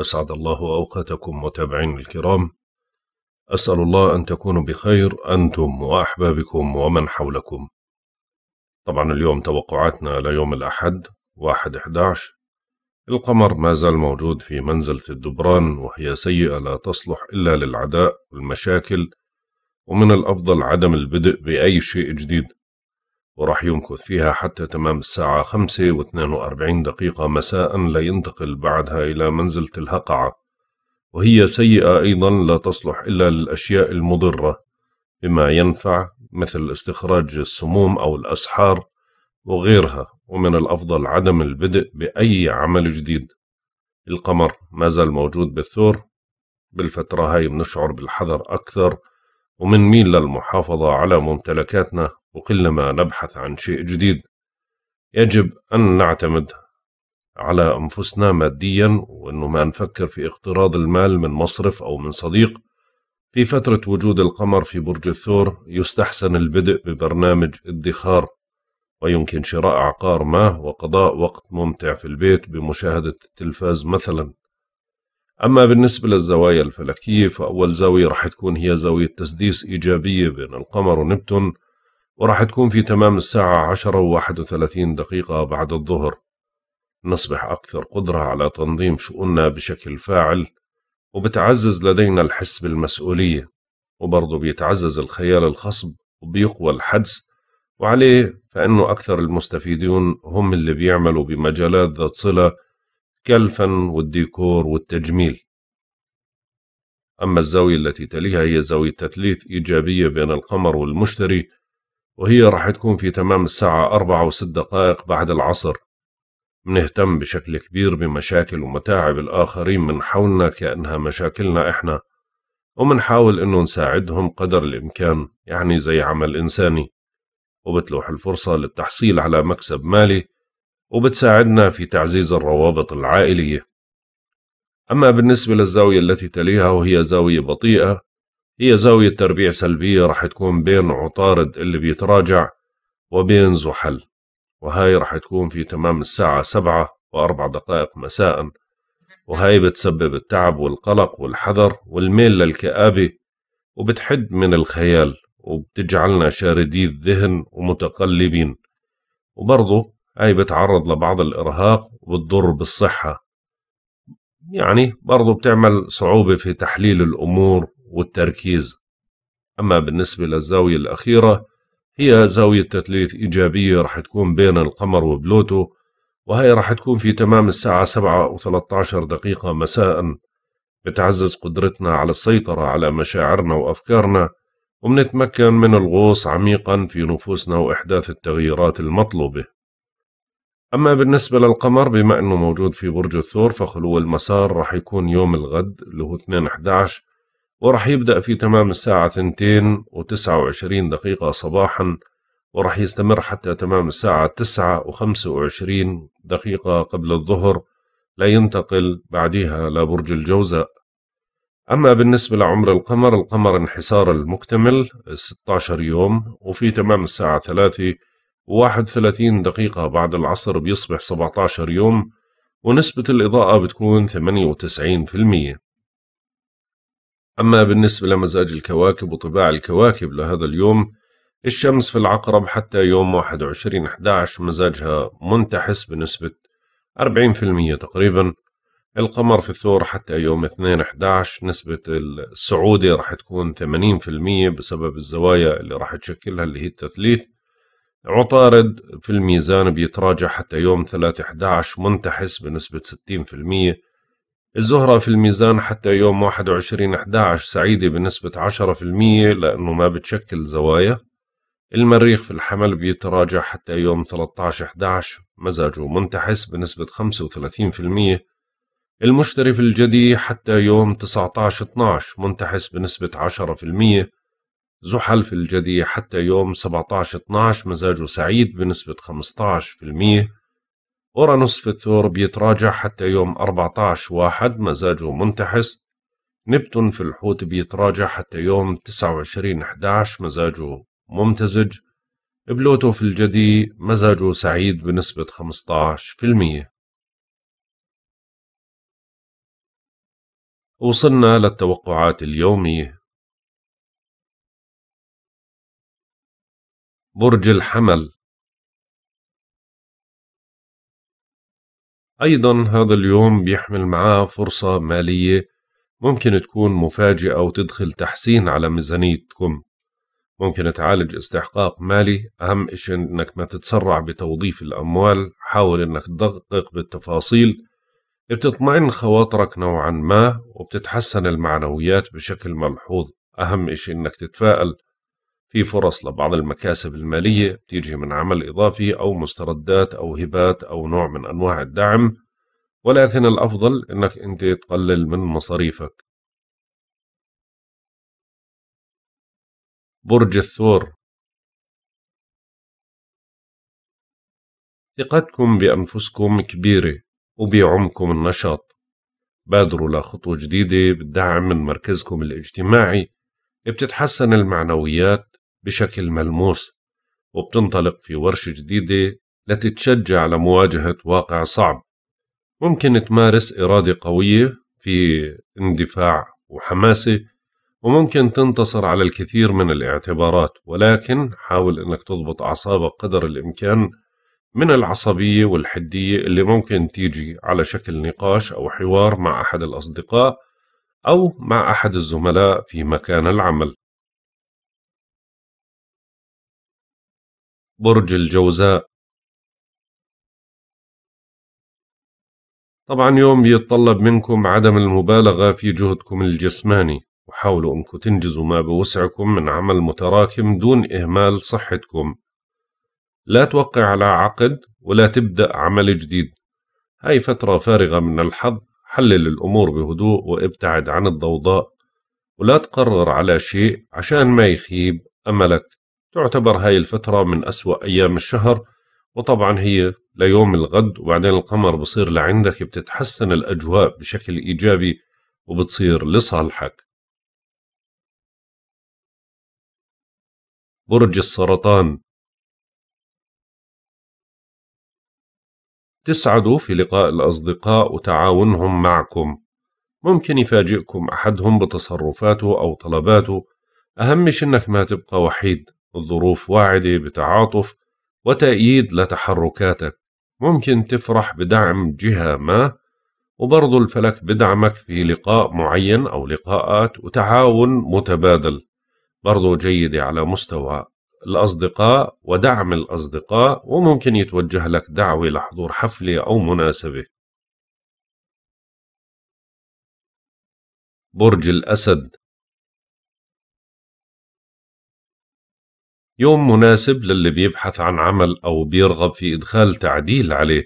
أسعد الله أوقاتكم متابعين الكرام أسأل الله أن تكونوا بخير أنتم وأحبابكم ومن حولكم طبعا اليوم توقعاتنا ليوم الأحد 1-11 القمر ما زال موجود في منزلة الدبران وهي سيئة لا تصلح إلا للعداء والمشاكل ومن الأفضل عدم البدء بأي شيء جديد وراح يمكث فيها حتى تمام الساعة خمسة واثنان وأربعين دقيقة مساء لا ينتقل بعدها إلى منزلة الهقعة وهي سيئة أيضا لا تصلح إلا للأشياء المضرة بما ينفع مثل استخراج السموم أو الأسحار وغيرها ومن الأفضل عدم البدء بأي عمل جديد القمر ما زال موجود بالثور بالفترة هاي بنشعر بالحذر أكثر ومنميل للمحافظة على ممتلكاتنا وكلما نبحث عن شيء جديد يجب أن نعتمد على أنفسنا ماديا وأنه ما نفكر في اقتراض المال من مصرف أو من صديق في فترة وجود القمر في برج الثور يستحسن البدء ببرنامج ادخار ويمكن شراء عقار ما وقضاء وقت ممتع في البيت بمشاهدة التلفاز مثلا أما بالنسبة للزوايا الفلكية فأول زاوية رح تكون هي زاوية تسديس إيجابية بين القمر ونبتون وراح تكون في تمام الساعة عشرة وواحد وثلاثين دقيقة بعد الظهر نصبح أكثر قدرة على تنظيم شؤوننا بشكل فاعل وبتعزز لدينا الحس بالمسؤولية وبرضه بيتعزز الخيال الخصب وبيقوى الحدس وعليه فإنه أكثر المستفيدون هم اللي بيعملوا بمجالات ذات صلة كالفن والديكور والتجميل أما الزاوية التي تليها هي زاوية تثليث إيجابية بين القمر والمشتري وهي راح تكون في تمام الساعة أربعة وست دقائق بعد العصر منهتم بشكل كبير بمشاكل ومتاعب الآخرين من حولنا كأنها مشاكلنا إحنا ومنحاول إنه نساعدهم قدر الإمكان يعني زي عمل إنساني وبتلوح الفرصة للتحصيل على مكسب مالي وبتساعدنا في تعزيز الروابط العائلية أما بالنسبة للزاوية التي تليها وهي زاوية بطيئة هي زاوية تربيع سلبية راح تكون بين عطارد اللي بيتراجع وبين زحل وهاي راح تكون في تمام الساعة سبعة وأربع دقائق مساء وهاي بتسبب التعب والقلق والحذر والميل للكآبة وبتحد من الخيال وبتجعلنا شاردي الذهن ومتقلبين وبرضه هاي بتعرض لبعض الإرهاق وبتضر بالصحة يعني برضه بتعمل صعوبة في تحليل الأمور والتركيز أما بالنسبة للزاوية الأخيرة هي زاوية تثليث إيجابية رح تكون بين القمر وبلوتو وهي رح تكون في تمام الساعة 7 و 13 دقيقة مساء بتعزز قدرتنا على السيطرة على مشاعرنا وأفكارنا وبنتمكن من الغوص عميقا في نفوسنا وإحداث التغييرات المطلوبة أما بالنسبة للقمر بما أنه موجود في برج الثور فخلو المسار رح يكون يوم الغد اللي هو 2 11 ورح يبدأ في تمام الساعة 2 و29 دقيقة صباحا ورح يستمر حتى تمام الساعة 9 و25 دقيقة قبل الظهر لا ينتقل بعدها لبرج الجوزاء أما بالنسبة لعمر القمر القمر انحسار المكتمل 16 يوم وفي تمام الساعة 3 و31 دقيقة بعد العصر بيصبح 17 يوم ونسبة الإضاءة بتكون 98% أما بالنسبة لمزاج الكواكب وطباع الكواكب لهذا اليوم الشمس في العقرب حتى يوم 21 11 مزاجها منتحس بنسبة 40% تقريبا القمر في الثور حتى يوم 2 11 نسبة السعودي راح تكون 80% بسبب الزوايا اللي راح تشكلها اللي هي التثليث عطارد في الميزان بيتراجع حتى يوم 3 11 منتحس بنسبة 60% الزهرة في الميزان حتى يوم 21 11 سعيدة بنسبة 10% لأنه ما بتشكل زوايا المريخ في الحمل بيتراجع حتى يوم 13 11 مزاجه منتحس بنسبة 35% المشتري في الجدي حتى يوم 19 12 منتحس بنسبة 10% زحل في الجدي حتى يوم 17 12 مزاجه سعيد بنسبة 15% أورانوس في الثور بيتراجع حتى يوم 14 واحد مزاجه منتحس نبتون في الحوت بيتراجع حتى يوم 29 11 مزاجه ممتزج بلوتو في الجدي مزاجه سعيد بنسبة 15% وصلنا للتوقعات اليومية برج الحمل أيضا هذا اليوم بيحمل معاه فرصة مالية ممكن تكون مفاجئة وتدخل تحسين على ميزانيتكم ممكن تعالج استحقاق مالي أهم إشي أنك ما تتسرع بتوظيف الأموال حاول أنك تدقق بالتفاصيل بتطمئن خواطرك نوعا ما وبتتحسن المعنويات بشكل ملحوظ أهم إشي أنك تتفائل في فرص لبعض المكاسب المالية تيجي من عمل إضافي أو مستردات أو هبات أو نوع من أنواع الدعم ولكن الأفضل أنك أنت تقلل من مصاريفك برج الثور ثقتكم بأنفسكم كبيرة وبعمكم النشاط بادروا لخطوة جديدة بالدعم من مركزكم الاجتماعي بتتحسن المعنويات بشكل ملموس وبتنطلق في ورشة جديدة لتتشجع لمواجهة واقع صعب ممكن تمارس إرادة قوية في اندفاع وحماسة وممكن تنتصر على الكثير من الاعتبارات ولكن حاول أنك تضبط أعصابك قدر الإمكان من العصبية والحدية اللي ممكن تيجي على شكل نقاش أو حوار مع أحد الأصدقاء أو مع أحد الزملاء في مكان العمل برج الجوزاء طبعا يوم بيتطلب منكم عدم المبالغة في جهدكم الجسماني وحاولوا أنكم تنجزوا ما بوسعكم من عمل متراكم دون إهمال صحتكم لا توقع على عقد ولا تبدأ عمل جديد هاي فترة فارغة من الحظ حلل الأمور بهدوء وابتعد عن الضوضاء ولا تقرر على شيء عشان ما يخيب أملك تعتبر هاي الفترة من أسوأ أيام الشهر وطبعا هي ليوم الغد وبعدين القمر بصير لعندك بتتحسن الأجواء بشكل إيجابي وبتصير لصالحك برج السرطان تسعدوا في لقاء الأصدقاء وتعاونهم معكم ممكن يفاجئكم أحدهم بتصرفاته أو طلباته أهم شي إنك ما تبقى وحيد الظروف واعدة بتعاطف وتأييد لتحركاتك ممكن تفرح بدعم جهة ما وبرضو الفلك بدعمك في لقاء معين أو لقاءات وتعاون متبادل برضو جيدة على مستوى الأصدقاء ودعم الأصدقاء وممكن يتوجه لك دعوة لحضور حفلة أو مناسبة برج الأسد يوم مناسب للي بيبحث عن عمل أو بيرغب في إدخال تعديل عليه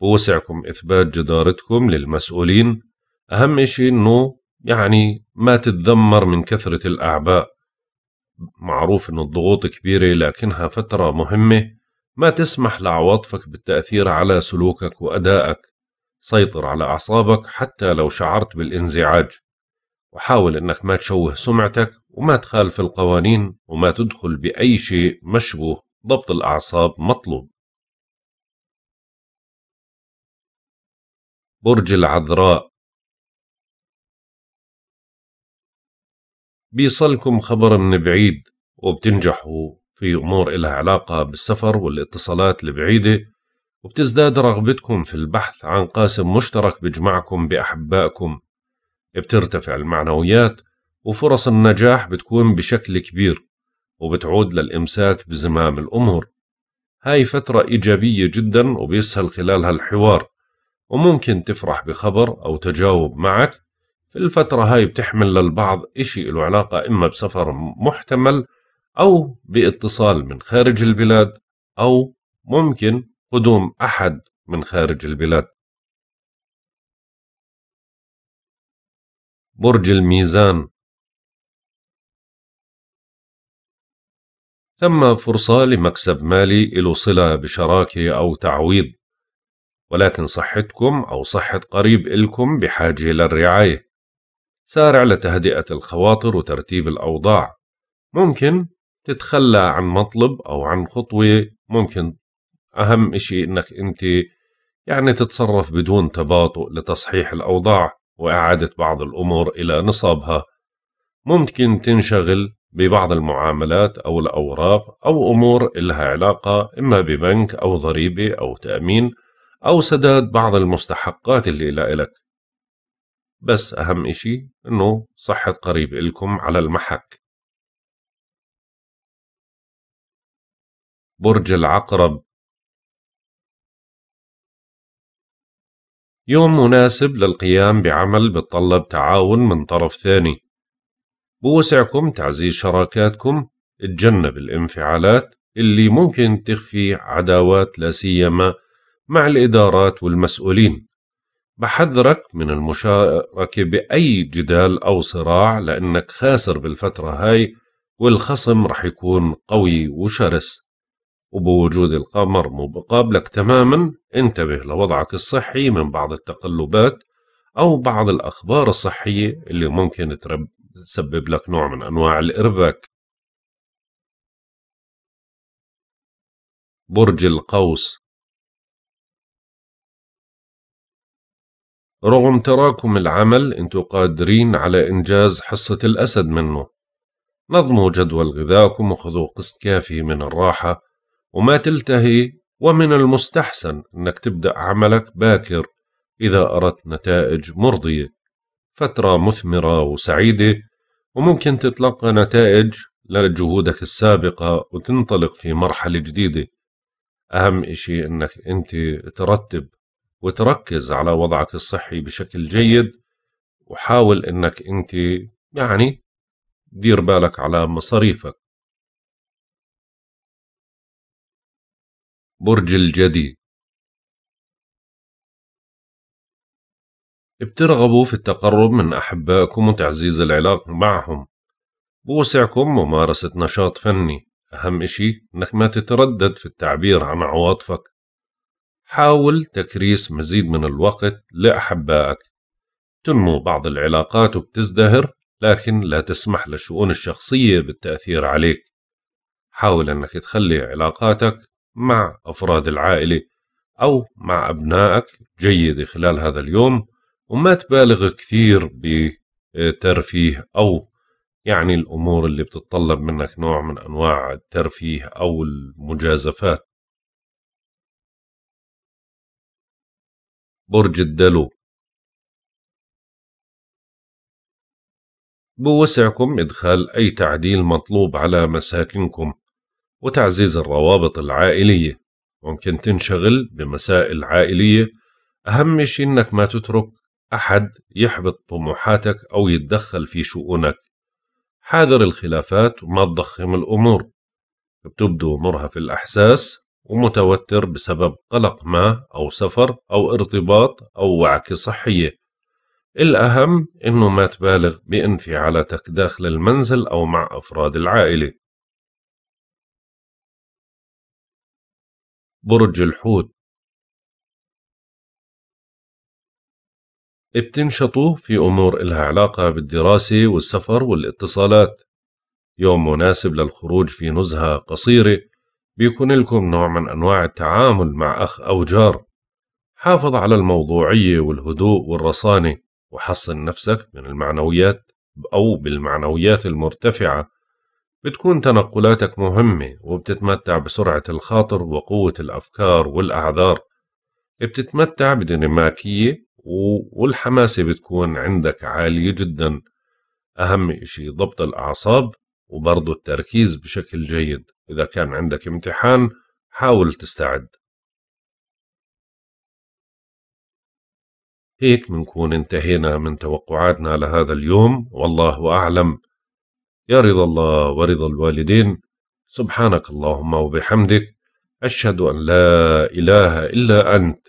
بوسعكم إثبات جدارتكم للمسؤولين أهم إشي إنه يعني ما تتذمر من كثرة الأعباء معروف إنه الضغوط كبيرة لكنها فترة مهمة ما تسمح لعواطفك بالتأثير على سلوكك وأدائك سيطر على أعصابك حتى لو شعرت بالانزعاج وحاول إنك ما تشوه سمعتك وما تخالف القوانين وما تدخل بأي شيء مشبوه ضبط الأعصاب مطلوب برج العذراء بيصلكم خبر من بعيد وبتنجحوا في أمور إلها علاقة بالسفر والاتصالات البعيدة وبتزداد رغبتكم في البحث عن قاسم مشترك بجمعكم بأحبائكم بترتفع المعنويات وفرص النجاح بتكون بشكل كبير وبتعود للإمساك بزمام الأمور هاي فترة إيجابية جدا وبيسهل خلالها الحوار وممكن تفرح بخبر أو تجاوب معك في الفترة هاي بتحمل للبعض إشي له علاقة إما بسفر محتمل أو باتصال من خارج البلاد أو ممكن قدوم أحد من خارج البلاد برج الميزان ثم فرصة لمكسب مالي له صلة بشراكة أو تعويض ولكن صحتكم أو صحة قريب إلكم بحاجة للرعاية سارع لتهدئة الخواطر وترتيب الأوضاع ممكن تتخلى عن مطلب أو عن خطوة ممكن أهم إشي إنك أنت يعني تتصرف بدون تباطؤ لتصحيح الأوضاع وإعادة بعض الأمور إلى نصابها ممكن تنشغل ببعض المعاملات أو الأوراق أو أمور إلها علاقة إما ببنك أو ضريبة أو تأمين أو سداد بعض المستحقات اللي لإلك بس أهم إشي إنه صحة قريب إلكم على المحك برج العقرب يوم مناسب للقيام بعمل بتطلب تعاون من طرف ثاني بوسعكم تعزيز شراكاتكم تجنب الانفعالات اللي ممكن تخفي عداوات لا سيما مع الإدارات والمسؤولين بحذرك من المشاركة بأي جدال أو صراع لأنك خاسر بالفترة هاي والخصم رح يكون قوي وشرس وبوجود القمر مقابلك تماما انتبه لوضعك الصحي من بعض التقلبات أو بعض الأخبار الصحية اللي ممكن تسبب لك نوع من انواع الاربك برج القوس رغم تراكم العمل انتم قادرين على انجاز حصة الاسد منه نظموا جدول غذاكم وخذوا قسط كافي من الراحة وما تلتهي ومن المستحسن انك تبدأ عملك باكر إذا أردت نتائج مرضية فترة مثمرة وسعيدة وممكن تتلقى نتائج لجهودك السابقة وتنطلق في مرحلة جديدة أهم إشي أنك أنت ترتب وتركز على وضعك الصحي بشكل جيد وحاول أنك أنت يعني دير بالك على مصاريفك برج الجدي بترغبوا في التقرب من أحبائكم وتعزيز العلاقة معهم بوسعكم ممارسة نشاط فني أهم إشي أنك ما تتردد في التعبير عن عواطفك حاول تكريس مزيد من الوقت لأحبائك تنمو بعض العلاقات وبتزدهر لكن لا تسمح للشؤون الشخصية بالتأثير عليك حاول أنك تخلي علاقاتك مع أفراد العائلة أو مع أبنائك جيدة خلال هذا اليوم وما تبالغ كثير بترفيه أو يعني الأمور اللي بتتطلب منك نوع من أنواع الترفيه أو المجازفات برج الدلو بوسعكم إدخال أي تعديل مطلوب على مساكنكم وتعزيز الروابط العائلية ممكن تنشغل بمسائل عائلية أهم شيء إنك ما تترك أحد يحبط طموحاتك أو يتدخل في شؤونك حاذر الخلافات وما تضخم الأمور بتبدو مرهف الأحساس ومتوتر بسبب قلق ما أو سفر أو ارتباط أو وعكة صحية الأهم إنه ما تبالغ بانفعالاتك داخل المنزل أو مع أفراد العائلة برج الحوت بتنشطوا في أمور إلها علاقة بالدراسة والسفر والاتصالات يوم مناسب للخروج في نزهة قصيرة بيكون لكم نوع من أنواع التعامل مع أخ أو جار حافظ على الموضوعية والهدوء والرصانة وحصن نفسك من المعنويات أو بالمعنويات المرتفعة بتكون تنقلاتك مهمة وبتتمتع بسرعة الخاطر وقوة الأفكار والأعذار بتتمتع بديناميكية والحماسة بتكون عندك عالية جدا أهم إشي ضبط الأعصاب وبرضه التركيز بشكل جيد إذا كان عندك امتحان حاول تستعد هيك منكون انتهينا من توقعاتنا لهذا اليوم والله أعلم يا رضا الله ورضا الوالدين سبحانك اللهم وبحمدك أشهد أن لا إله إلا أنت